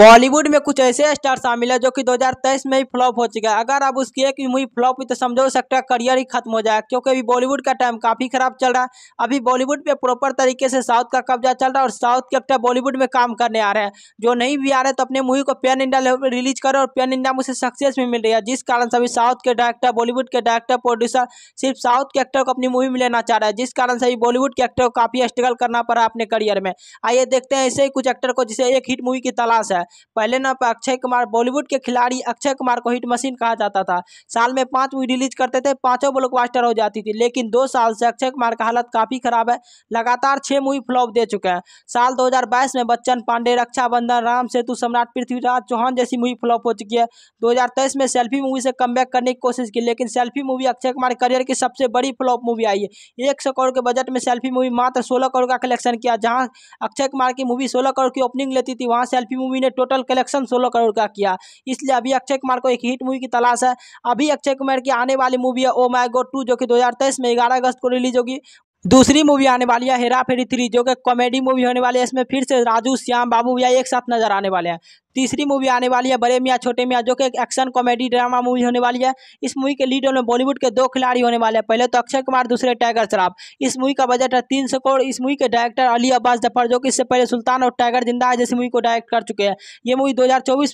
बॉलीवुड में कुछ ऐसे स्टार शामिल है जो कि 2023 में ही फ्लॉप हो चुका है अगर आप उसकी एक मूवी फ्लॉप हुई तो समझो सकता है करियर ही खत्म हो जाए क्योंकि अभी बॉलीवुड का टाइम काफ़ी खराब चल रहा है अभी बॉलीवुड पे प्रॉपर तरीके से साउथ का कब्जा चल रहा है और साउथ के एक्टर बॉलीवुड में काम करने आ रहे हैं जो नहीं भी आ रहे तो अपने मूवी को पेन इंडिया रिलीज करे और पेन इंडिया में उसे सक्सेस भी मिल रही है जिस कारण से अभी साउथ के डायरेक्टर बॉलीवुड के डायरेक्टर प्रोड्यूसर सिर्फ साउथ के एक्टर को अपनी मूवी में लेना चाह रहा है जिस कारण से अभी बॉलीवुड के एक्टर को काफ़ी स्ट्रगल करना पड़ा अपने करियर में आइए देखते हैं ऐसे ही कुछ एक्टर को जिसे एक हिट मूवी की तलाश है है पहले नाम पर अक्षय कुमार बॉलीवुड के खिलाड़ी अक्षय कुमार को हिट मशीन कहा जाता था साल में पाँच मूवी रिलीज करते थे पाँचों ब्लॉकबास्टर हो जाती थी लेकिन दो साल से अक्षय कुमार का हालत काफ़ी खराब है लगातार छः मूवी फ्लॉप दे चुके हैं साल दो में बच्चन पांडे रक्षाबंधन राम सेतु सम्राट पृथ्वीराज चौहान जैसी मूवी फ्लॉप हो चुकी है दो में सेल्फी मूवी से कम करने की कोशिश की लेकिन selfie movie Akshay Kumar career की सबसे बड़ी फ्लॉप मूवी आई है एक सौ करोड़ के बजट में सेल्फी मूवी मात्र सोलह करोड़ का कलेक्शन किया जहां अक्षय कुमार की मूवी सोलह करोड़ की ओपनिंग लेती थी वहां सेल्फी मूवी ने टोटल कलेक्शन सोलह करोड़ का किया इसलिए अभी अक्षय कुमार को एक हिट मूवी की तलाश है अभी अक्षय कुमार की आने वाली मूवी है ओ माई गो टू जो कि दो में ग्यारह अगस्त को रिलीज होगी दूसरी मूवी आने वाली है हेरा फेरी थ्री जो कि कॉमेडी मूवी होने वाली है इसमें फिर से राजू श्याम बाबू भैया एक साथ नजर आने वाले हैं तीसरी मूवी आने वाली है बड़े मियाँ छोटे मियाँ जो कि एक एक्शन कॉमेडी ड्रामा मूवी होने वाली है इस मूवी के लीड रोल में बॉलीवुड के दो खिलाड़ी होने वाले हैं पहले तो अक्षय कुमार दूसरे टाइगर श्राफ इस मूवी का बजट है तीन सौ करोड़ इस मूवी के डायरेक्टर अली अब्बास जफर जो कि इससे पहले सुल्तान और टाइगर जिंदा है जैसी मूवी को डायरेक्ट कर चुके हैं ये मूवी दो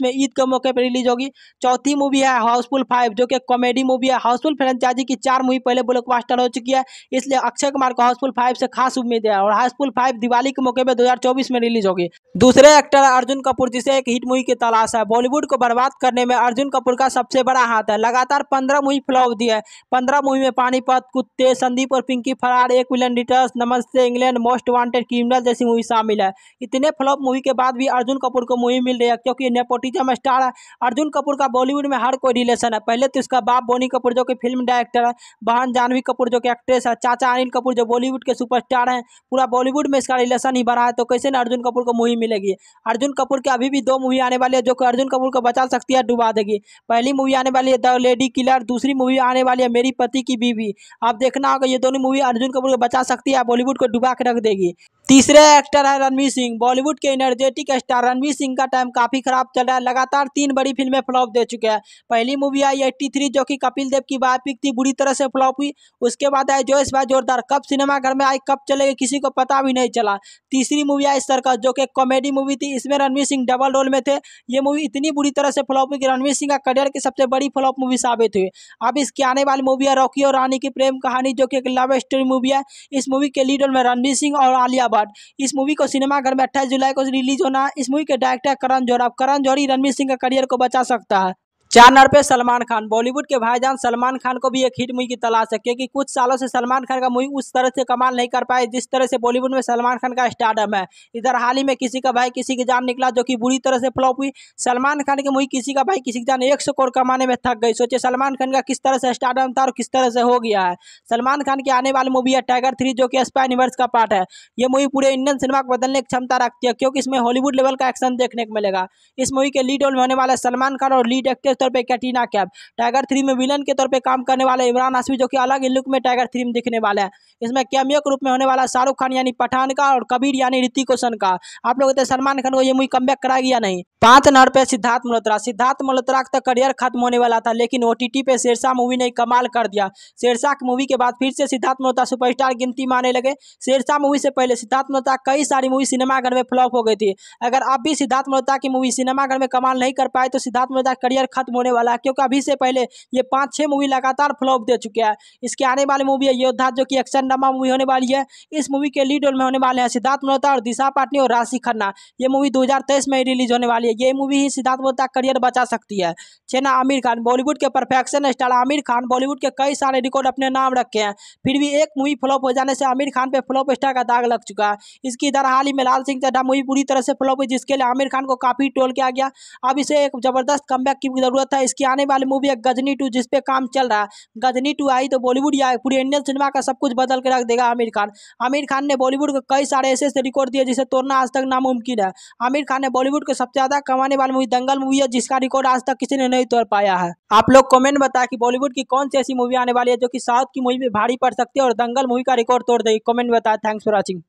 में ईद के मौके पर रिलीज होगी चौथी मूवी है हाउसफुल फाइव जो कि कॉमेडी मूवी है हाउसफुल फ्रेंचाइजी की चार मूवी पहले ब्लॉक हो चुकी है इसलिए अक्षय कुमार को हाउसफुल फाइव से खास उम्मीद है और हाउसफुल फाइव दिवाली के मौके पर दो में रिलीज होगी दूसरे एक्टर अर्जुन कपूर जिसे एक हिट मूवी की तलाश है बॉलीवुड को बर्बाद करने में अर्जुन कपूर का सबसे बड़ा हाथ है लगातार पंद्रह मूवी फ्लॉप दी है पंद्रह मूवी में पानीपत कुत्ते संदीप और पिंकी फरार एक मिलियन डिटर्स Namaste England most wanted criminal जैसी मूवी शामिल है इतने फ्लॉप मूवी के बाद भी अर्जुन कपूर को मूवी मिल रही है क्योंकि नेपोटिज्म स्टार है अर्जुन कपूर का बॉलीवुड में हर कोई रिलेशन है पहले तो इसका बाप बोनी कपूर जो कि फिल्म डायरेक्टर है बहन जानवी कपूर जो कि एक्ट्रेस है चाचा अनिल कपूर जो बॉलीवुड के सुपरस्टार हैं पूरा बॉलीवुड में इसका रिलेशन ही बढ़ा है तो कैसे ना अर्जुन कपूर को मूवी मिलेगी अर्जुन कपूर के अभी भी दो मूवी मूवी आने वाली है जो कि अर्जुन कपूर को बचा सकती है डुबा देगी पहली मूवी आने वाली है द लेडी किलर दूसरी मूवी आने वाली है मेरी पति की बीवी आप देखना होगा ये दोनों मूवी अर्जुन कपूर को बचा सकती है बॉलीवुड को डुबा के रख देगी तीसरे एक्टर है रणवीर सिंह बॉलीवुड के एनर्जेटिक स्टार रणवीर सिंह का टाइम काफी खराब चल रहा है लगातार तीन बड़ी फिल्में फ्लॉप दे चुके हैं पहली मूवी आई एट्टी थ्री जो कि कपिल देव की बायोपिक थी बुरी तरह से फ्लॉप हुई उसके बाद आई जोश भाई जोरदार कब सिनेमा घर में आई कब चलेगी किसी को पता भी नहीं चला तीसरी मूवी आई सरकस जो कि कॉमेडी मूवी थी इसमें रणवीर सिंह डबल रोल में थे ये मूवी इतनी बुरी तरह से फ्लॉप हुई कि रणवीर सिंह का करियर की सबसे बड़ी फ्लॉप मूवी साबित हुई अब इसकी आने वाली मूवी है रॉकी और रानी की प्रेम कहानी जो कि एक लव स्टोरी मूवी है इस मूवी के लीडर में रणवीर सिंह और आलिया भट्ट इस मूवी को सिनेमाघर में अट्ठाईस जुलाई को रिलीज होना है इस मूवी के डायरेक्टर करण जौहर अब करण जौहरी रणवीर सिंह का करियर को बचा सकता है चार नर पे सलमान खान बॉलीवुड के भाईजान सलमान खान को भी एक हिट मूवी की तलाश है क्योंकि कुछ सालों से सलमान खान का मूवी उस तरह से कमाल नहीं कर पाए जिस तरह से बॉलीवुड में सलमान खान का स्टार्टअप है इधर हाल ही में किसी का भाई किसी की जान निकला जो कि बुरी तरह से फ्लॉप हुई सलमान खान की मूवी किसी का भाई किसी की जान एक सौ करोड़ कमाने में थक गई सोचे सलमान खान का किस तरह से स्टार्टअप था और किस तरह से हो गया है सलमान खान की आने वाली मूवी है टाइगर थ्री जो कि स्पाई यूनिवर्स का पार्ट है ये मूवी पूरे इंडियन सिनेमा को बदलने की क्षमता रखती है क्योंकि इसमें हॉलीवुड लेवल का एक्शन देखने को मिलेगा इस मूवी के लीड रोल में होने वाला सलमान खान और लीड एक्टर तौर पर कैटीना कैब टाइगर थ्री में विलन के तौर पर काम करने वाले इमरान हाशमी जो कि अलग ही लुक में टाइगर थ्री में दिखने वाले हैं इसमें कैमियो के रूप में होने वाला शाहरुख खान यानी पठान का और कबीर यानी ऋतिक रोशन का आप लोग कहते हैं सलमान खान को ये मूवी कम बैक कराएगी या नहीं पांच नंबर पे सिद्धार्थ मल्होत्रा सिद्धार्थ मल्होत्रा का करियर खत्म होने वाला था लेकिन ओ पे शेरशाह मूवी ने कमाल कर दिया शेरशाह की मूवी के बाद फिर से सिद्धार्थ मल्होत्रा सुपरस्टार गिनती में आने लगे शेरशाह मूवी से पहले सिद्धार्थ मल्होत्रा कई सारी मूवी सिनेमाघर में फ्लॉप हो गई थी अगर अब भी सिद्धार्थ मल्होत्रा की मूवी सिनेमाघर में कमाल नहीं कर पाए तो सिद्धार्थ मल्होत्रा करियर खत्म खत्म होने वाला है क्योंकि अभी से पहले ये पाँच छः मूवी लगातार फ्लॉप दे चुके हैं इसके आने वाली मूवी है योद्धा जो कि एक्शन ड्रामा मूवी होने वाली है इस मूवी के लीड रोल में होने वाले हैं सिद्धार्थ मल्होत्रा और दिशा पाटनी और राशि खन्ना ये मूवी दो में रिलीज होने वाली है ये मूवी ही सिद्धार्थ मल्होत्रा करियर बचा सकती है छेना आमिर खान बॉलीवुड के परफेक्शन स्टार आमिर खान बॉलीवुड के कई सारे रिकॉर्ड अपने नाम रखे हैं फिर भी एक मूवी फ्लॉप हो जाने से आमिर खान पे फ्लॉप स्टार का दाग लग चुका है इसकी इधर हाल ही में लाल सिंह चड्ढा मूवी पूरी तरह से फ्लॉप हुई जिसके लिए आमिर खान को काफ़ी टोल किया गया अब इसे एक जबरदस्त कम की जरूरत जरूरत है इसकी आने वाली मूवी है गजनी टू जिसपे काम चल रहा है गजनी टू आई तो बॉलीवुड या पूरी इंडियन सिनेमा का सब कुछ बदल के रख देगा आमिर खान आमिर खान ने बॉलीवुड को कई सारे ऐसे ऐसे रिकॉर्ड दिए जिसे तोड़ना आज तक नामुमकिन है आमिर खान ने बॉलीवुड को सबसे ज्यादा कमाने वाली मूवी दंगल मूवी है जिसका रिकॉर्ड आज तक किसी ने नहीं तोड़ पाया है आप लोग कॉमेंट बताया कि बॉलीवुड की कौन सी ऐसी मूवी आने वाली है जो कि साउथ की मूवी में भारी पड़ सकती है और दंगल मूवी का रिकॉर्ड तोड़ देगी कॉमेंट बताया थैंक्स फॉर वॉचिंग